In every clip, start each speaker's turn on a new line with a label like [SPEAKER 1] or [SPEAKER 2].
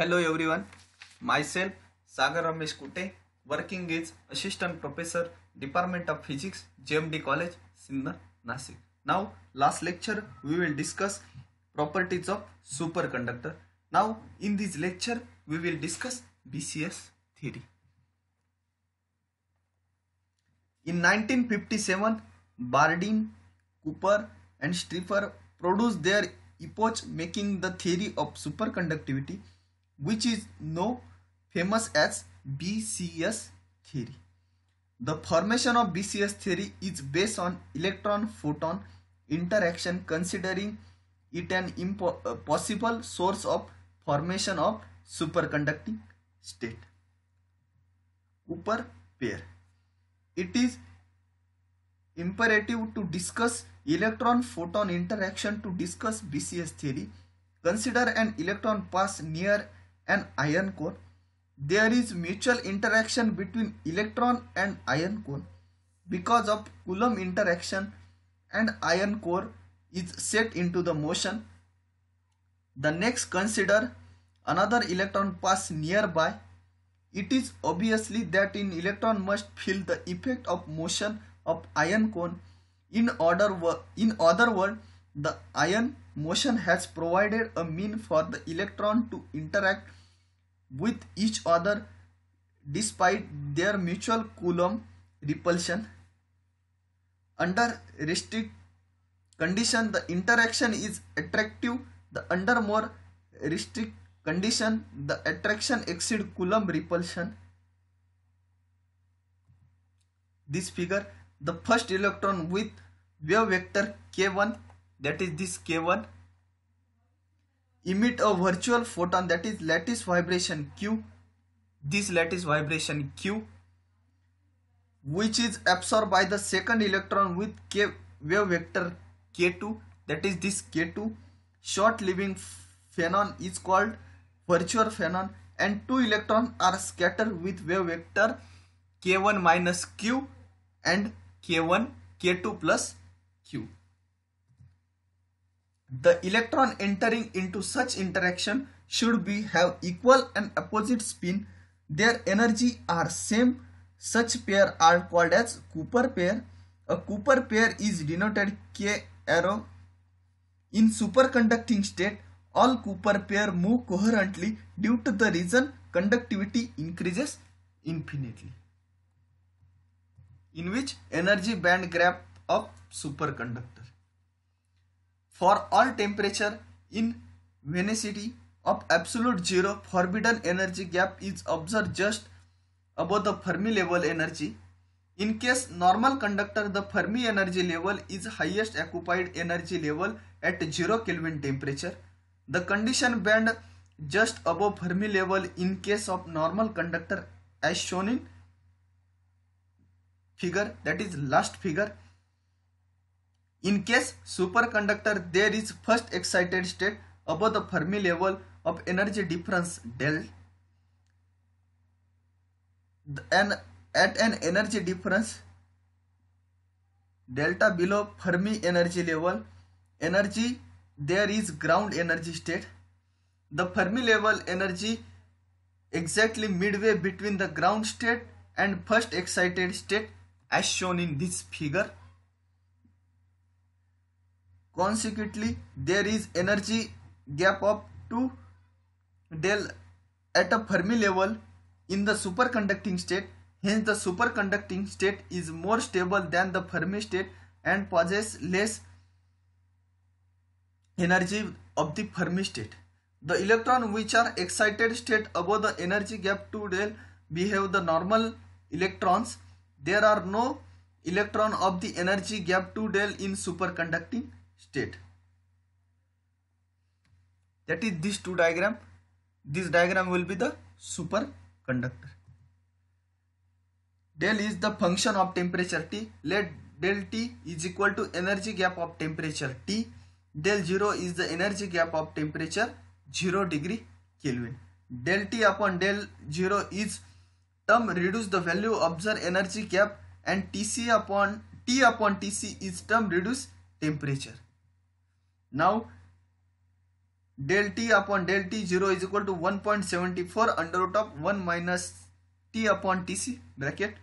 [SPEAKER 1] Hello everyone, myself Sagar Ramesh Kute, working as Assistant Professor, Department of Physics, JMD College, Sindh, Nasik. Now, last lecture we will discuss properties of superconductor. Now, in this lecture we will discuss BCS theory. In 1957, Bardeen, Cooper and Stripper produced their epoch making the theory of superconductivity which is now famous as BCS theory. The formation of BCS theory is based on electron-photon interaction considering it an uh, possible source of formation of superconducting state. Cooper pair. It is imperative to discuss electron-photon interaction to discuss BCS theory. Consider an electron pass near and iron core there is mutual interaction between electron and iron core because of coulomb interaction and iron core is set into the motion the next consider another electron pass nearby it is obviously that an electron must feel the effect of motion of iron core in order in other words the iron motion has provided a mean for the electron to interact with each other despite their mutual Coulomb repulsion. Under restrict condition the interaction is attractive, the under more restrict condition the attraction exceed Coulomb repulsion. This figure the first electron with wave vector k1 that is this k1 emit a virtual photon that is lattice vibration q this lattice vibration q which is absorbed by the second electron with k wave vector k2 that is this k2 short living phenon is called virtual phenon and two electrons are scattered with wave vector k1 minus q and k1 k2 plus q the electron entering into such interaction should be have equal and opposite spin their energy are same such pair are called as cooper pair a cooper pair is denoted k arrow in superconducting state all cooper pair move coherently due to the reason conductivity increases infinitely in which energy band gap of superconductor for all temperature in vicinity of absolute zero forbidden energy gap is observed just above the Fermi level energy. In case normal conductor the Fermi energy level is highest occupied energy level at 0 Kelvin temperature. The condition band just above Fermi level in case of normal conductor as shown in figure that is last figure in case superconductor there is first excited state above the Fermi level of energy difference del and at an energy difference delta below Fermi energy level energy there is ground energy state the Fermi level energy exactly midway between the ground state and first excited state as shown in this figure Consequently, there is energy gap up to del at a Fermi level in the superconducting state. Hence, the superconducting state is more stable than the Fermi state and possesses less energy of the Fermi state. The electron which are excited state above the energy gap to del behave the normal electrons. There are no electron of the energy gap to del in superconducting state that is these two diagram this diagram will be the superconductor del is the function of temperature T let del T is equal to energy gap of temperature T del 0 is the energy gap of temperature 0 degree Kelvin del T upon del 0 is term reduce the value observe energy gap and Tc upon T upon Tc is term reduce temperature now del t upon del t 0 is equal to 1.74 under root of 1 minus t upon tc bracket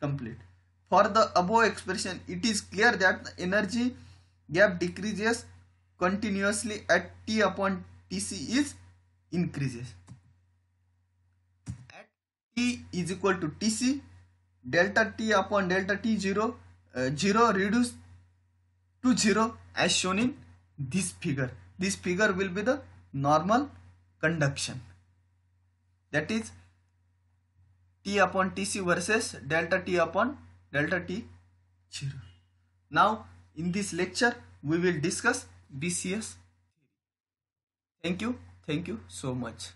[SPEAKER 1] complete. For the above expression it is clear that the energy gap decreases continuously at t upon tc is increases. At t is equal to tc delta t upon delta t 0 uh, 0 reduced to 0 as shown in this figure this figure will be the normal conduction that is T upon Tc versus delta T upon delta T 0. Now in this lecture we will discuss BCS. Thank you. Thank you so much.